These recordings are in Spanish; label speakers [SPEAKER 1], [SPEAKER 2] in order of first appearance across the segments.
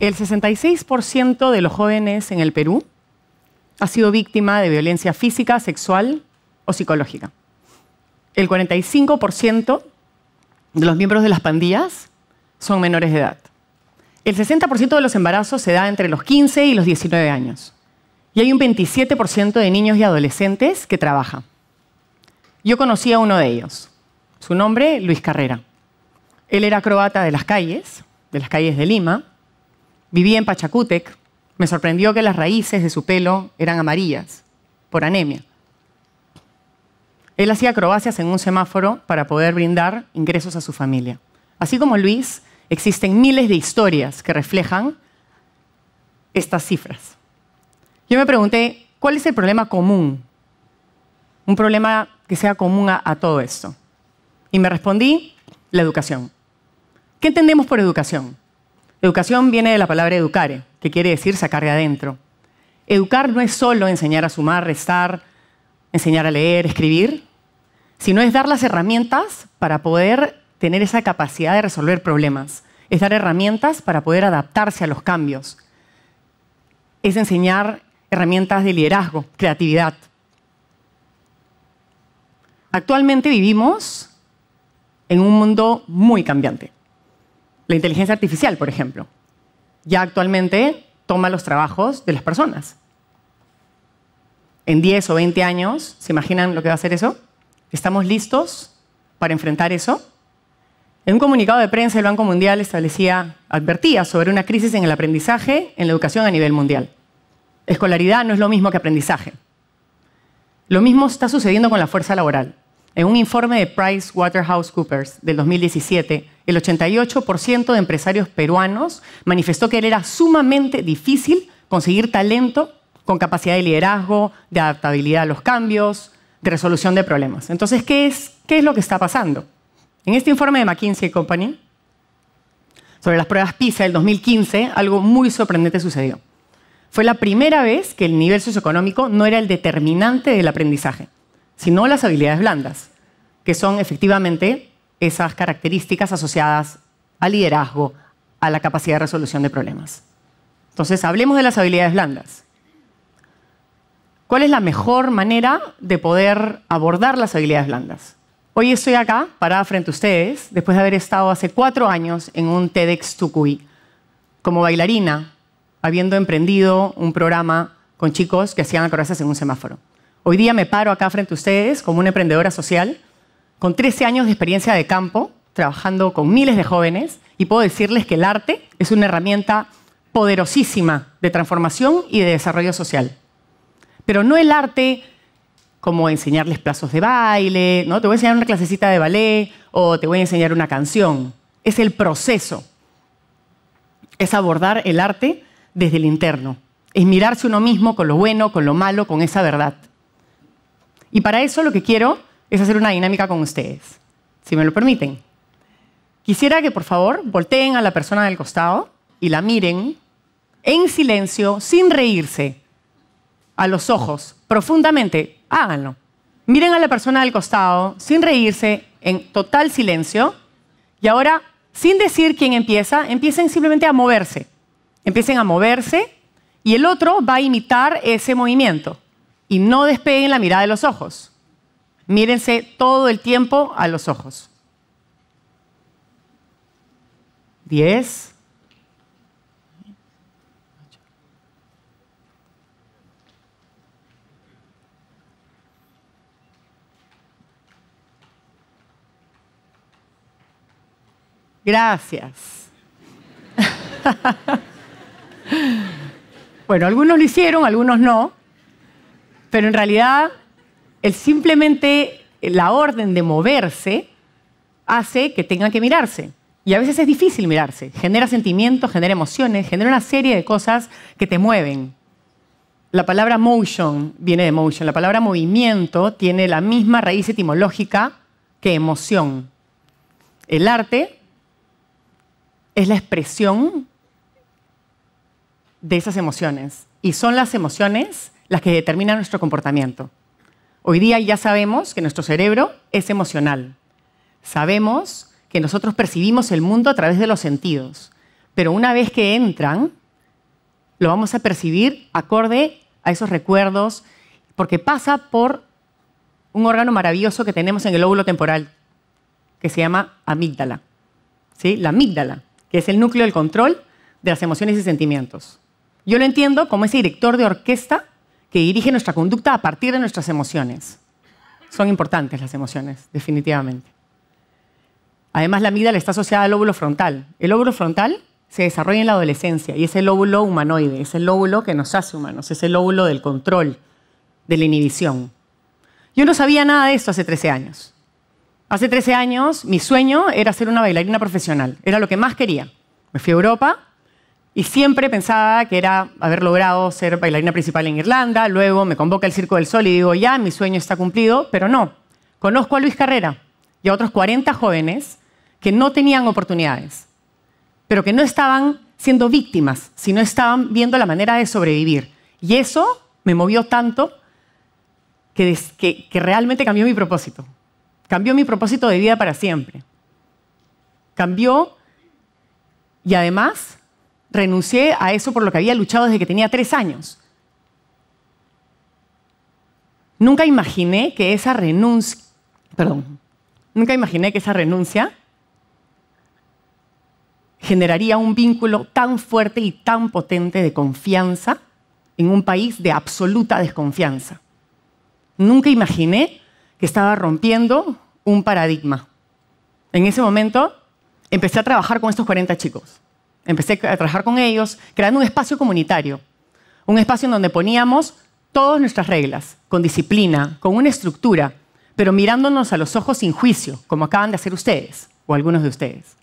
[SPEAKER 1] El 66% de los jóvenes en el Perú ha sido víctima de violencia física, sexual o psicológica. El 45% de los miembros de las pandillas son menores de edad. El 60% de los embarazos se da entre los 15 y los 19 años. Y hay un 27% de niños y adolescentes que trabajan. Yo conocí a uno de ellos, su nombre Luis Carrera. Él era croata de las calles, de las calles de Lima, vivía en Pachacútec, me sorprendió que las raíces de su pelo eran amarillas, por anemia. Él hacía acrobacias en un semáforo para poder brindar ingresos a su familia. Así como Luis, existen miles de historias que reflejan estas cifras. Yo me pregunté, ¿cuál es el problema común un problema que sea común a, todo esto. Y me respondí, la educación. ¿Qué entendemos por educación? Educación viene de la palabra educare, que quiere decir sacar de adentro. Educar no es solo enseñar a sumar, restar, enseñar a leer, escribir, sino es dar las herramientas para poder tener esa capacidad de resolver problemas, es dar herramientas para poder adaptarse a los cambios, es enseñar herramientas de liderazgo, creatividad, Actualmente vivimos en un mundo muy cambiante. La inteligencia artificial, por ejemplo, ya actualmente toma los trabajos de las personas. En 10 o 20 años, ¿se imaginan lo que va a hacer eso? ¿Estamos listos para enfrentar eso? En un comunicado de prensa, el Banco Mundial establecía, advertía sobre una crisis en el aprendizaje en la educación a nivel mundial. Escolaridad no es lo mismo que aprendizaje. Lo mismo está sucediendo con la fuerza laboral. En un informe de PricewaterhouseCoopers del 2017, el 88% de empresarios peruanos manifestó que era sumamente difícil conseguir talento con capacidad de liderazgo, de adaptabilidad a los cambios, de resolución de problemas. Entonces, ¿qué es, lo que está pasando? En este informe de McKinsey Company sobre las pruebas PISA del 2015, algo muy sorprendente sucedió. Fue la primera vez que el nivel socioeconómico no era el determinante del aprendizaje sino las habilidades blandas, que son efectivamente esas características asociadas al liderazgo, a la capacidad de resolución de problemas. Entonces, hablemos de las habilidades blandas. ¿Cuál es la mejor manera de poder abordar las habilidades blandas? Hoy estoy acá, parada frente a ustedes, después de haber estado hace cuatro años en un TEDx como bailarina, habiendo emprendido un programa con chicos que hacían acrobacias en un semáforo. Hoy día me paro acá frente a ustedes como una emprendedora social, con 13 años de experiencia de campo, trabajando con miles de jóvenes, y puedo decirles que el arte es una herramienta poderosísima de transformación y de desarrollo social. Pero no el arte como enseñarles plazos de baile, ¿no? Te voy a enseñar una clasecita de ballet o te voy a enseñar una canción. Es el proceso. Es abordar el arte desde el interno. Es mirarse uno mismo con lo bueno, con lo malo, con esa verdad. Y para eso lo que quiero es hacer una dinámica con ustedes, si me lo permiten. Quisiera que por favor volteen a la persona del costado y la miren en silencio, sin reírse, a los ojos, profundamente. Háganlo. Miren a la persona del costado, sin reírse, en total silencio. Y ahora, sin decir quién empieza, empiecen simplemente a moverse. Empiecen a moverse y el otro va a imitar ese movimiento y no despeguen la mirada de los ojos. Mírense todo el tiempo a los ojos. 10. Gracias. bueno, algunos lo hicieron, algunos no. Pero en realidad, el simplemente la orden de moverse hace que tengan que mirarse. Y a veces es difícil mirarse. Genera sentimientos, genera emociones, genera una serie de cosas que te mueven. La palabra motion viene de motion. La palabra movimiento tiene la misma raíz etimológica que emoción. El arte es la expresión de esas emociones. Y son las emociones las que determinan nuestro comportamiento. Hoy día ya sabemos que nuestro cerebro es emocional. Sabemos que nosotros percibimos el mundo a través de los sentidos, pero una vez que entran, lo vamos a percibir acorde a esos recuerdos, porque pasa por un órgano maravilloso que tenemos en el lóbulo temporal, que se llama amígdala. ¿Sí? La amígdala, que es el núcleo del control de las emociones y sentimientos. Yo lo entiendo como ese director de orquesta que dirige nuestra conducta a partir de nuestras emociones. Son importantes las emociones, definitivamente. Además, la amígdala está asociada al lóbulo frontal. El lóbulo frontal se desarrolla en la adolescencia y es el lóbulo humanoide, es el lóbulo que nos hace humanos, es el lóbulo del control, de la inhibición. Yo no sabía nada de esto hace 13 años. Hace 13 años mi sueño era ser una bailarina profesional, era lo que más quería. Me fui a Europa, y siempre pensaba que era haber logrado ser bailarina principal en Irlanda, luego me convoca el Circo del Sol y digo, ya, mi sueño está cumplido, pero no. Conozco a Luis Carrera y a otros 40 jóvenes que no tenían oportunidades, pero que no estaban siendo víctimas, sino estaban viendo la manera de sobrevivir. Y eso me movió tanto que realmente cambió mi propósito. Cambió mi propósito de vida para siempre. Cambió y además renuncié a eso por lo que había luchado desde que tenía tres años. Nunca imaginé que esa renuncia, generaría un vínculo tan fuerte y tan potente de confianza en un país de absoluta desconfianza. Nunca imaginé que estaba rompiendo un paradigma. En ese momento empecé a trabajar con estos 40 chicos empecé a trabajar con ellos, creando un espacio comunitario, un espacio en donde poníamos todas nuestras reglas, con disciplina, con una estructura, pero mirándonos a los ojos sin juicio, como acaban de hacer ustedes o algunos de ustedes.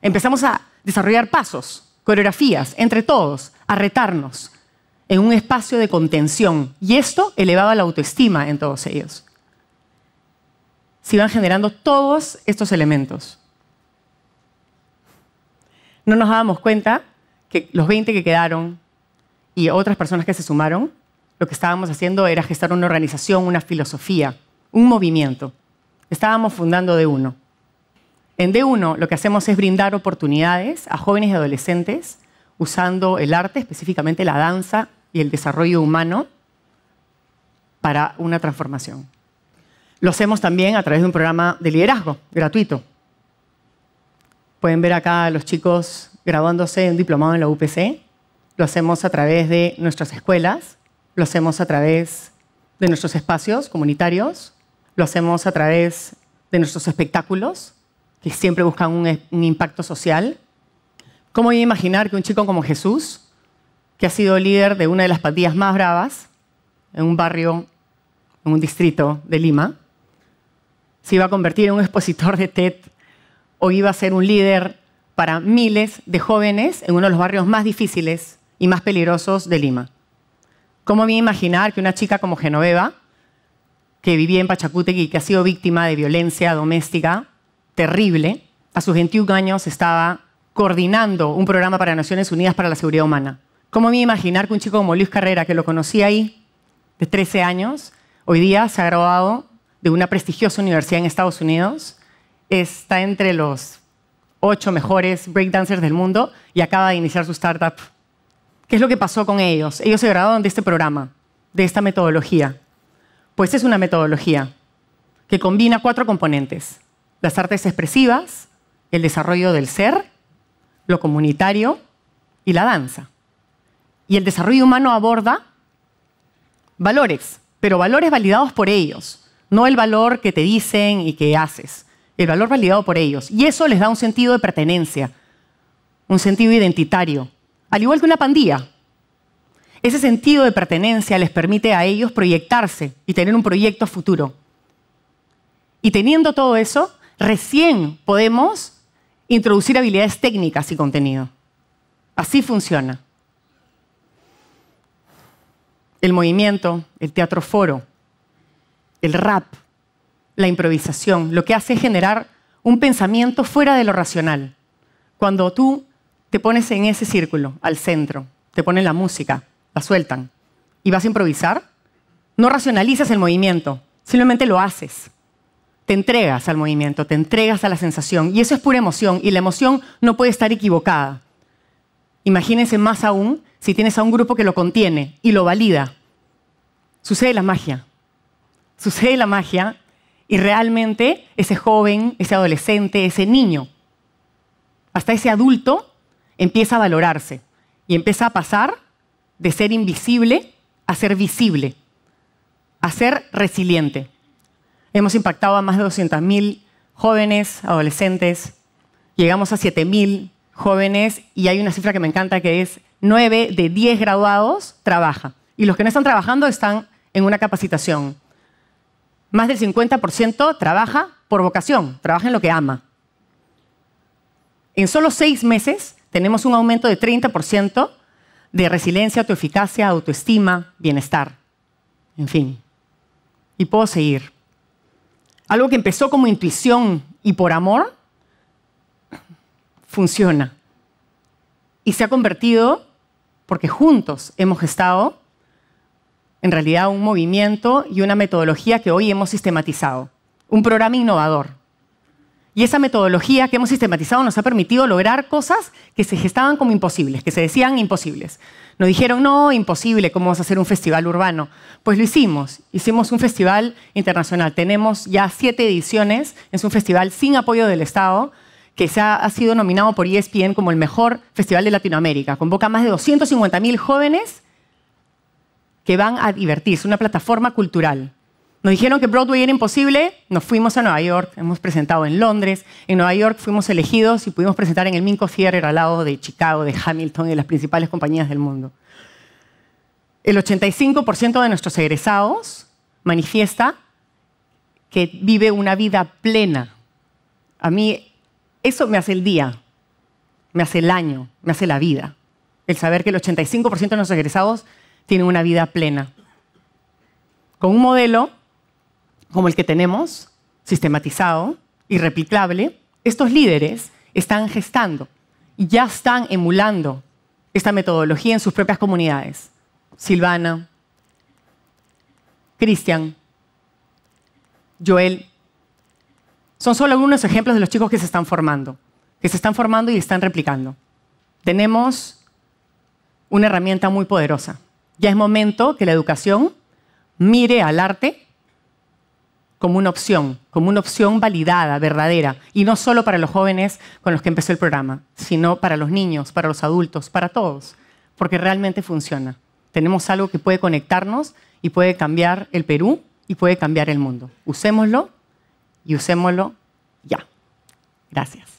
[SPEAKER 1] Empezamos a desarrollar pasos, coreografías, entre todos, a retarnos en un espacio de contención. Y esto elevaba la autoestima en todos ellos. Se iban generando todos estos elementos no nos dábamos cuenta que los 20 que quedaron y otras personas que se sumaron, lo que estábamos haciendo era gestar una organización, una filosofía, un movimiento. Estábamos fundando D1. En D1 lo que hacemos es brindar oportunidades a jóvenes y adolescentes usando el arte, específicamente la danza y el desarrollo humano para una transformación. Lo hacemos también a través de un programa de liderazgo gratuito, Pueden ver acá a los chicos graduándose de un diplomado en la UPC. Lo hacemos a través de nuestras escuelas, lo hacemos a través de nuestros espacios comunitarios, lo hacemos a través de nuestros espectáculos, que siempre buscan un, impacto social. ¿Cómo voy a imaginar que un chico como Jesús, que ha sido líder de una de las pandillas más bravas en un barrio, en un distrito de Lima, se iba a convertir en un expositor de TED o iba a ser un líder para miles de jóvenes en uno de los barrios más difíciles y más peligrosos de Lima. ¿Cómo me imaginar que una chica como Genoveva, que vivía en Pachacútec y que ha sido víctima de violencia doméstica terrible, a sus 21 años estaba coordinando un programa para Naciones Unidas para la Seguridad Humana? ¿Cómo me imaginar que un chico como Luis Carrera, que lo conocí ahí, de 13 años, hoy día se ha graduado de una prestigiosa universidad en Estados Unidos está entre los ocho mejores breakdancers del mundo y acaba de iniciar su startup. ¿Qué es lo que pasó con ellos? Ellos se graduaron de este programa, de esta metodología. Pues es una metodología que combina cuatro componentes. Las artes expresivas, el desarrollo del ser, lo comunitario y la danza. Y el desarrollo humano aborda valores, pero valores validados por ellos, no el valor que te dicen y que haces el valor validado por ellos. Y eso les da un sentido de pertenencia, un sentido identitario, al igual que una pandilla. Ese sentido de pertenencia les permite a ellos proyectarse y tener un proyecto futuro. Y teniendo todo eso, recién podemos introducir habilidades técnicas y contenido. Así funciona. El movimiento, el teatro foro, el rap, la improvisación lo que hace es generar un pensamiento fuera de lo racional. Cuando tú te pones en ese círculo, al centro, te ponen la música, la sueltan, y vas a improvisar, no racionalizas el movimiento, simplemente lo haces. Te entregas al movimiento, te entregas a la sensación, y eso es pura emoción, y la emoción no puede estar equivocada. Imagínense más aún si tienes a un grupo que lo contiene y lo valida. Sucede la magia. Sucede la magia y realmente ese joven, ese adolescente, ese niño, hasta ese adulto, empieza a valorarse y empieza a pasar de ser invisible a ser visible, a ser resiliente. Hemos impactado a más de 200.000 jóvenes, adolescentes, llegamos a 7.000 jóvenes y hay una cifra que me encanta que es 9 de 10 graduados trabaja y los que no están trabajando están en una capacitación más del 50% trabaja por vocación, trabaja en lo que ama. En solo seis meses tenemos un aumento de 30% de resiliencia, autoeficacia, autoestima, bienestar. En fin. Y puedo seguir. Algo que empezó como intuición y por amor, funciona. Y se ha convertido, porque juntos hemos estado en realidad un movimiento y una metodología que hoy hemos sistematizado, un programa innovador. Y esa metodología que hemos sistematizado nos ha permitido lograr cosas que se gestaban como imposibles, que se decían imposibles. Nos dijeron, no, imposible, ¿cómo vas a hacer un festival urbano? Pues lo hicimos, hicimos un festival internacional. Tenemos ya siete ediciones, es un festival sin apoyo del Estado, que se ha, sido nominado por ESPN como el mejor festival de Latinoamérica. Convoca a más de 250.000 jóvenes que van a divertirse, una plataforma cultural. Nos dijeron que Broadway era imposible, nos fuimos a Nueva York, hemos presentado en Londres, en Nueva York fuimos elegidos y pudimos presentar en el Minco Theater al lado de Chicago, de Hamilton y de las principales compañías del mundo. El 85% de nuestros egresados manifiesta que vive una vida plena. A mí eso me hace el día, me hace el año, me hace la vida. El saber que el 85% de nuestros egresados tienen una vida plena. Con un modelo como el que tenemos, sistematizado y replicable, estos líderes están gestando y ya están emulando esta metodología en sus propias comunidades. Silvana, Cristian, Joel, son solo algunos ejemplos de los chicos que se están formando, que se están formando y están replicando. Tenemos una herramienta muy poderosa. Ya es momento que la educación mire al arte como una opción, como una opción validada, verdadera, y no solo para los jóvenes con los que empezó el programa, sino para los niños, para los adultos, para todos, porque realmente funciona. Tenemos algo que puede conectarnos y puede cambiar el Perú y puede cambiar el mundo. Usémoslo y usémoslo ya. Gracias.